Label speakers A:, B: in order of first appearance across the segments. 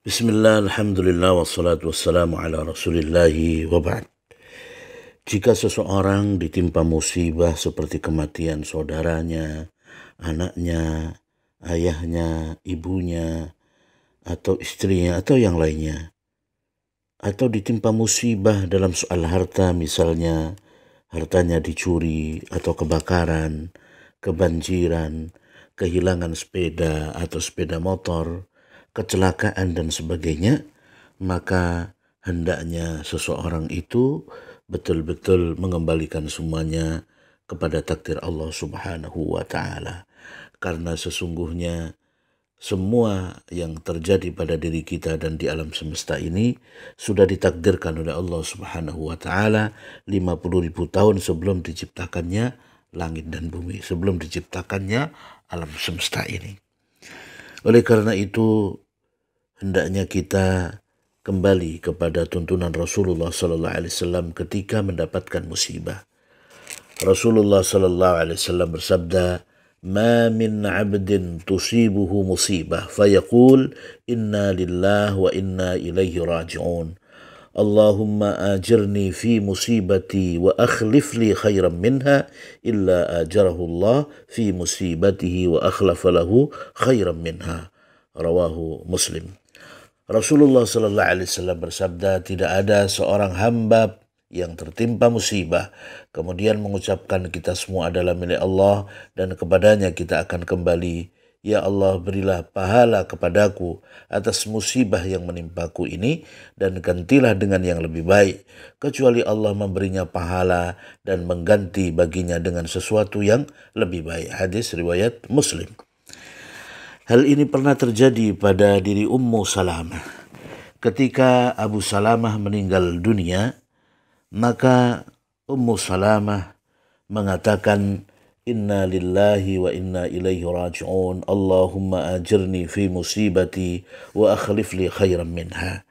A: Bismillah, Alhamdulillah, wassalatu wassalamu ala rasulillahi wabad. Jika seseorang ditimpa musibah seperti kematian saudaranya, anaknya, ayahnya, ibunya, atau istrinya, atau yang lainnya, atau ditimpa musibah dalam soal harta misalnya, hartanya dicuri atau kebakaran, kebanjiran, kehilangan sepeda atau sepeda motor, kecelakaan dan sebagainya, maka hendaknya seseorang itu betul-betul mengembalikan semuanya kepada takdir Allah Subhanahu wa taala. Karena sesungguhnya semua yang terjadi pada diri kita dan di alam semesta ini sudah ditakdirkan oleh Allah Subhanahu wa taala 50 ribu tahun sebelum diciptakannya langit dan bumi, sebelum diciptakannya alam semesta ini. Oleh karena itu, hendaknya kita kembali kepada tuntunan Rasulullah Sallallahu Alaihi Wasallam ketika mendapatkan musibah. Rasulullah Sallallahu Alaihi Wasallam bersabda, ما من عبد تصيبه مصيبة فيقول lillahi لله وإنا إليه راجعون Allahumma ajirni fi musibati wa akhlif khairan minha illa ajarahu Allah fi musibatihi wa akhlafa khairan minha. Rawahu Muslim. Rasulullah Shallallahu Alaihi Wasallam bersabda, tidak ada seorang hamba yang tertimpa musibah, kemudian mengucapkan kita semua adalah milik Allah dan kepadanya kita akan kembali Ya Allah berilah pahala kepadaku atas musibah yang menimpaku ini dan gantilah dengan yang lebih baik. Kecuali Allah memberinya pahala dan mengganti baginya dengan sesuatu yang lebih baik. Hadis riwayat Muslim. Hal ini pernah terjadi pada diri Ummu Salamah. Ketika Abu Salamah meninggal dunia, maka Ummu Salamah mengatakan, Inna lillahi wa inna ilaihi raji'un. Allahumma ajirni fi musibati wa akhlif khairan minha.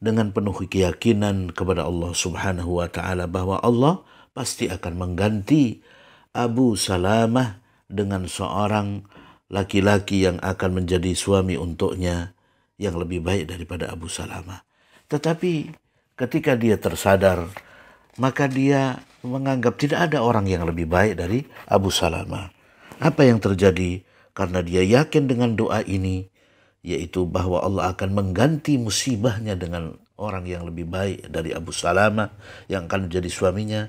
A: Dengan penuh keyakinan kepada Allah Subhanahu wa taala bahwa Allah pasti akan mengganti Abu Salamah dengan seorang laki-laki yang akan menjadi suami untuknya yang lebih baik daripada Abu Salamah. Tetapi ketika dia tersadar, maka dia menganggap tidak ada orang yang lebih baik dari Abu Salamah. Apa yang terjadi? Karena dia yakin dengan doa ini, yaitu bahwa Allah akan mengganti musibahnya dengan orang yang lebih baik dari Abu Salamah yang akan menjadi suaminya.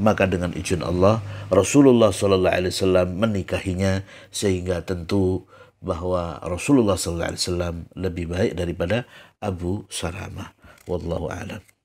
A: Maka dengan izin Allah, Rasulullah Sallallahu Alaihi Wasallam menikahinya sehingga tentu bahwa Rasulullah Sallallahu Alaihi Wasallam lebih baik daripada Abu Salamah. Wallahu a'lam.